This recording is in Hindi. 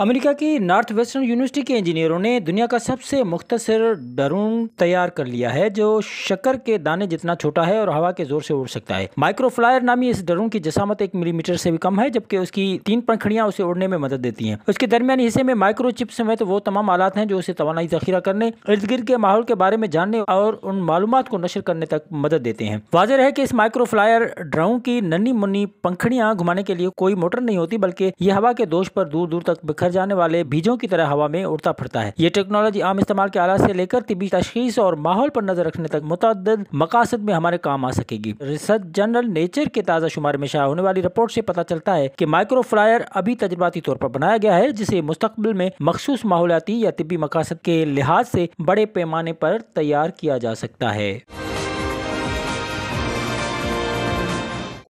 अमेरिका की नॉर्थ वेस्टर्न यूनिवर्सिटी के इंजीनियरों ने दुनिया का सबसे मुख्तर ड्रोन तैयार कर लिया है जो शक्कर के दाने जितना छोटा है और हवा के जोर से उड़ सकता है माइक्रोफ्लायर नामी इस ड्रोन की जसामत एक मिलीमीटर से भी कम है जबकि उसकी तीन पंखड़ियां उसे उड़ने में मदद देती हैं उसके दरमियान हिस्से में माइक्रोचिप समेत वो तमाम आलात हैं जो उसे तोानाई जखीरा करने इर्द गिर्द के माहौल के बारे में जानने और उन मालूम को नशर करने तक मदद देते हैं वाजह है कि इस माइक्रोफ्लायर ड्रोन की नन्नी मुन्नी पंखड़ियां घुमाने के लिए कोई मोटर नहीं होती बल्कि ये हवा के दोष पर दूर दूर तक बिखर भर जाने वाले बीजों की तरह हवा में उड़ता फिरता है ये टेक्नोलॉजी आम इस्तेमाल के आला से लेकर तिबी तशीस और माहौल पर नजर रखने तक मुतद मकासद में हमारे काम आ सकेगी रिसर्च जनरल नेचर के ताज़ा शुमार में शायद होने वाली रिपोर्ट से पता चलता है कि माइक्रो फ्लायर अभी तजर्बाती तौर पर बनाया गया है जिसे मुस्तबिल में मखसूस माहौलियाती या तिबी मकासद के लिहाज से बड़े पैमाने पर तैयार किया जा सकता है